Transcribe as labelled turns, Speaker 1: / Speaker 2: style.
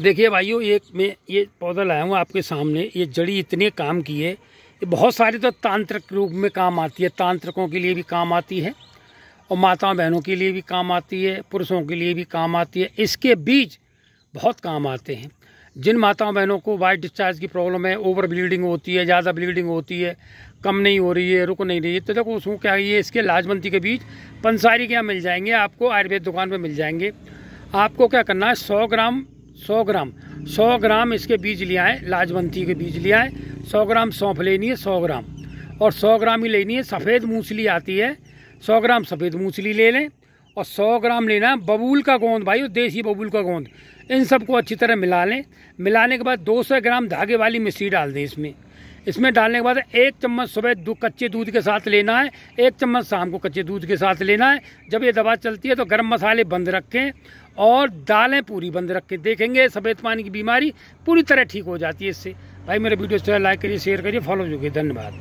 Speaker 1: देखिए भाइयों एक मैं ये पौधा लाया हूँ आपके सामने ये जड़ी इतने काम की है ये बहुत सारी तो तांत्रिक रूप में काम आती है तांत्रिकों के लिए भी काम आती है और माताओं बहनों के लिए भी काम आती है पुरुषों के लिए भी काम आती है इसके बीज बहुत काम आते हैं जिन माताओं बहनों को वाइट डिस्चार्ज की प्रॉब्लम है ओवर ब्लीडिंग होती है ज़्यादा ब्लीडिंग होती है कम नहीं हो रही है रुक नहीं रही है तो देखो उसको क्या ये इसके लाजवंती के बीज पंसारी के यहाँ मिल जाएंगे आपको आयुर्वेद दुकान पर मिल जाएंगे आपको क्या करना है सौ ग्राम सौ ग्राम सौ ग्राम इसके बीज ले आए लाजवंती के बीज ले आए सौ ग्राम सौंफ लेनी है सौ ग्राम और सौ ग्राम ही लेनी है सफ़ेद मूसली आती है सौ ग्राम सफ़ेद मूसली ले लें और सौ ग्राम लेना है बबूल का गोंद भाई और देसी बबूल का गोंद इन सबको अच्छी तरह मिला लें मिलाने के बाद सौ ग्राम धागे वाली मिश्री डाल दें इसमें इसमें डालने के बाद एक चम्मच सुबह दो कच्चे दूध के साथ लेना है एक चम्मच शाम को कच्चे दूध के साथ लेना है जब ये दवा चलती है तो गर्म मसाले बंद रखें और दालें पूरी बंद रख के देखेंगे सफ़ेद पानी की बीमारी पूरी तरह ठीक हो जाती है इससे भाई मेरे वीडियो लाइक तो करिए शेयर करिए फॉलो कीजिए धन्यवाद